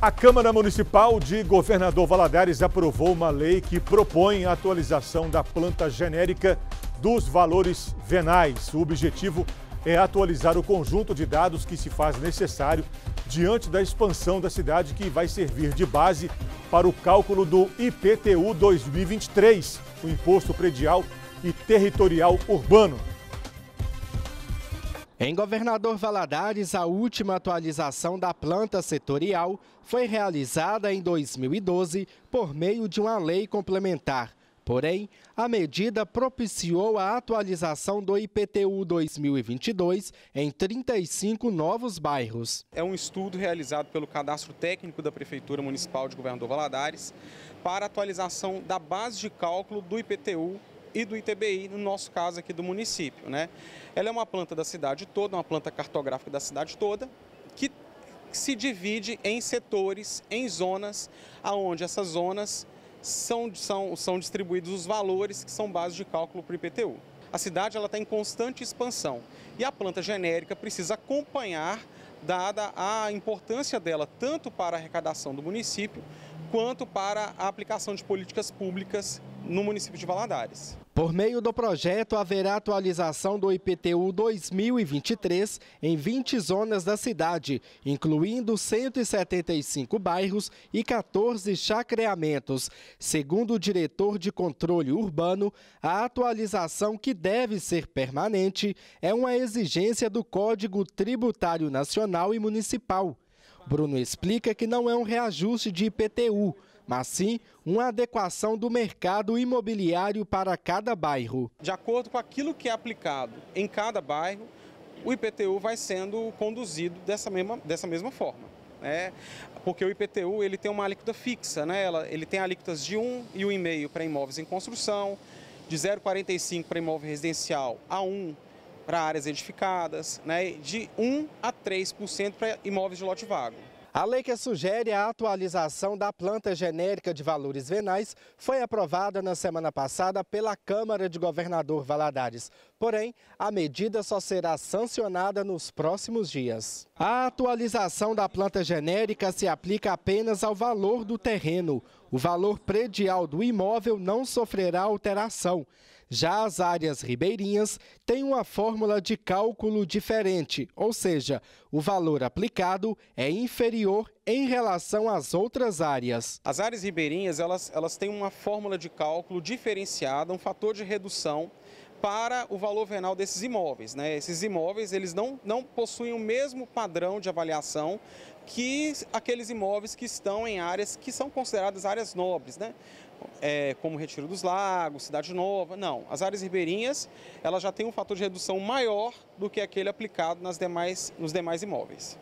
A Câmara Municipal de Governador Valadares aprovou uma lei que propõe a atualização da planta genérica dos valores venais. O objetivo é atualizar o conjunto de dados que se faz necessário diante da expansão da cidade que vai servir de base para o cálculo do IPTU 2023, o Imposto Predial e Territorial Urbano. Em Governador Valadares, a última atualização da planta setorial foi realizada em 2012 por meio de uma lei complementar. Porém, a medida propiciou a atualização do IPTU 2022 em 35 novos bairros. É um estudo realizado pelo Cadastro Técnico da Prefeitura Municipal de Governador Valadares para atualização da base de cálculo do IPTU e do ITBI, no nosso caso aqui do município. Né? Ela é uma planta da cidade toda, uma planta cartográfica da cidade toda, que se divide em setores, em zonas, aonde essas zonas são, são, são distribuídos os valores que são base de cálculo para o IPTU. A cidade está em constante expansão e a planta genérica precisa acompanhar, dada a importância dela tanto para a arrecadação do município, quanto para a aplicação de políticas públicas no município de Valadares. Por meio do projeto, haverá atualização do IPTU 2023 em 20 zonas da cidade, incluindo 175 bairros e 14 chacreamentos. Segundo o diretor de controle urbano, a atualização que deve ser permanente é uma exigência do Código Tributário Nacional e Municipal. Bruno explica que não é um reajuste de IPTU, mas sim uma adequação do mercado imobiliário para cada bairro. De acordo com aquilo que é aplicado em cada bairro, o IPTU vai sendo conduzido dessa mesma, dessa mesma forma. Né? Porque o IPTU ele tem uma alíquota fixa, né? ele tem alíquotas de 1 e 1,5 para imóveis em construção, de 0,45 para imóvel residencial a 1 para áreas edificadas, né, de 1 a 3% para imóveis de lote vago. A lei que sugere a atualização da planta genérica de valores venais foi aprovada na semana passada pela Câmara de Governador Valadares. Porém, a medida só será sancionada nos próximos dias. A atualização da planta genérica se aplica apenas ao valor do terreno o valor predial do imóvel não sofrerá alteração. Já as áreas ribeirinhas têm uma fórmula de cálculo diferente, ou seja, o valor aplicado é inferior em relação às outras áreas. As áreas ribeirinhas elas, elas têm uma fórmula de cálculo diferenciada, um fator de redução para o valor venal desses imóveis. Né? Esses imóveis eles não, não possuem o mesmo padrão de avaliação que aqueles imóveis que estão em áreas que são consideradas áreas nobres, né? É, como Retiro dos Lagos, Cidade Nova. Não, as áreas ribeirinhas elas já têm um fator de redução maior do que aquele aplicado nas demais, nos demais imóveis.